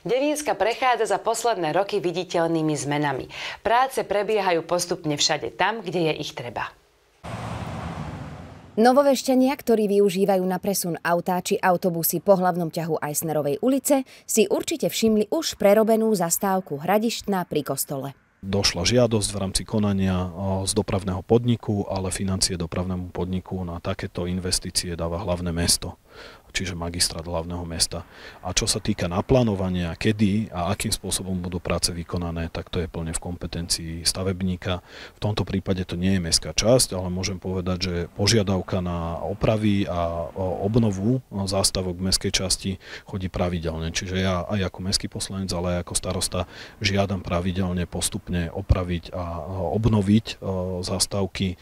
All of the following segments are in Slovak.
Devínska prechádza za posledné roky viditeľnými zmenami. Práce prebiehajú postupne všade tam, kde je ich treba. Novovešťania, ktorí využívajú na presun autá či autobusy po hlavnom ťahu Eisnerovej ulice, si určite všimli už prerobenú zastávku Hradištná pri kostole. Došla žiadosť v rámci konania z dopravného podniku, ale financie dopravnému podniku na takéto investície dáva hlavné mesto čiže magistrát hlavného mesta. A čo sa týka naplánovania, kedy a akým spôsobom budú práce vykonané, tak to je plne v kompetencii stavebníka. V tomto prípade to nie je mestská časť, ale môžem povedať, že požiadavka na opravy a obnovu zástavok v mestskej časti chodí pravidelne. Čiže ja aj ako mestský poslanec, ale aj ako starosta žiadam pravidelne postupne opraviť a obnoviť e, zástavky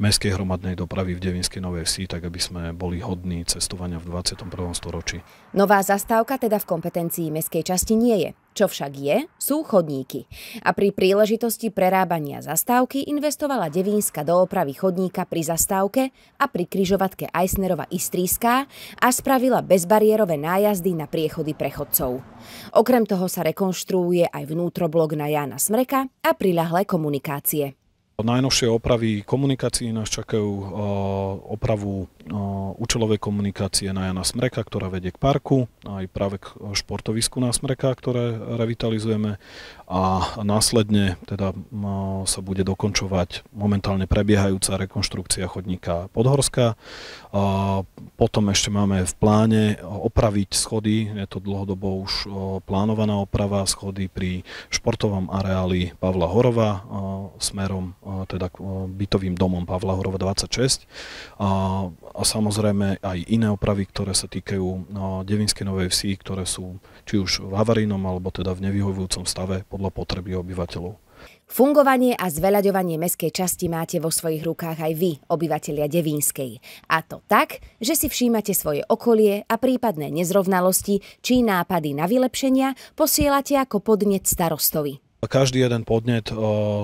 mestskej hromadnej dopravy v Devinskej Novej Vsi, tak aby sme boli hodní cestovania v 21. storočí. Nová zastávka teda v kompetencii mestskej časti nie je. Čo však je, sú chodníky. A pri príležitosti prerábania zastávky investovala Devínska do opravy chodníka pri zastávke a pri kryžovatke Eisnerova Istríská a spravila bezbariérové nájazdy na priechody prechodcov. Okrem toho sa rekonštruuje aj vnútroblok na Jana Smreka a prilahlé komunikácie najnovšie opravy komunikácií nás čakajú opravu účelovej komunikácie na Jana Smreka, ktorá vedie k parku, aj práve k športovisku na Smreka, ktoré revitalizujeme a následne teda sa bude dokončovať momentálne prebiehajúca rekonštrukcia chodníka Podhorská. Potom ešte máme v pláne opraviť schody, je to dlhodobo už plánovaná oprava schody pri športovom areáli Pavla Horova, smerom teda k bytovým domom Pavla Horova 26 a, a samozrejme aj iné opravy, ktoré sa týkajú Devinskej Novej Vsi, ktoré sú či už v havarínom alebo teda v nevyhovujúcom stave podľa potreby obyvateľov. Fungovanie a zveľaďovanie meskej časti máte vo svojich rukách aj vy, obyvatelia Devínskej. A to tak, že si všímate svoje okolie a prípadné nezrovnalosti či nápady na vylepšenia posielate ako podnet starostovi. Každý jeden podnet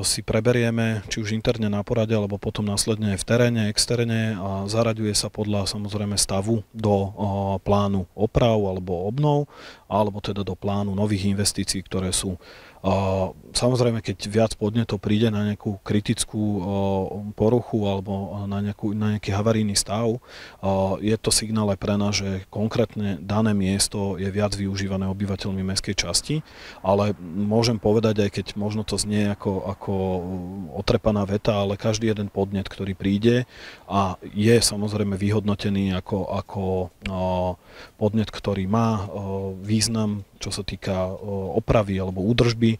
si preberieme, či už interne na porade, alebo potom následne v teréne, externe a zaraďuje sa podľa samozrejme stavu do plánu oprav alebo obnov, alebo teda do plánu nových investícií, ktoré sú. Samozrejme, keď viac podnetov príde na nejakú kritickú poruchu alebo na, nejakú, na nejaký havarijný stav, je to signál aj pre nás, že konkrétne dané miesto je viac využívané obyvateľmi mestskej časti, ale môžem povedať aj aj keď možno to znie ako, ako otrepaná veta, ale každý jeden podnet, ktorý príde a je samozrejme vyhodnotený ako, ako no, podnet, ktorý má význam čo sa týka e, opravy alebo údržby,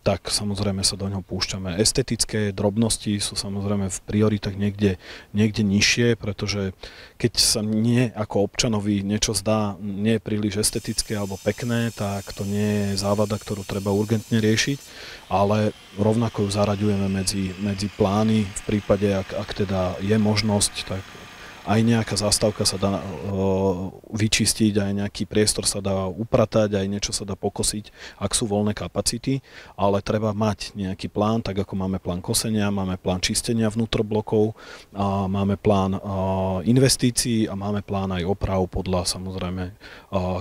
tak samozrejme sa do ňoho púšťame. Estetické drobnosti sú samozrejme v prioritách niekde, niekde nižšie, pretože keď sa nie ako občanovi niečo zdá nie je príliš estetické alebo pekné, tak to nie je závada, ktorú treba urgentne riešiť, ale rovnako ju zaraďujeme medzi, medzi plány v prípade, ak, ak teda je možnosť, tak aj nejaká zastávka sa dá vyčistiť, aj nejaký priestor sa dá upratať, aj niečo sa dá pokosiť, ak sú voľné kapacity, ale treba mať nejaký plán, tak ako máme plán kosenia, máme plán čistenia vnútroblokov, a máme plán investícií a máme plán aj oprav podľa samozrejme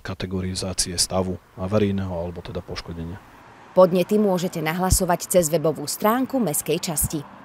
kategorizácie stavu avarijného alebo teda poškodenia. Podnety môžete nahlasovať cez webovú stránku Mestskej časti.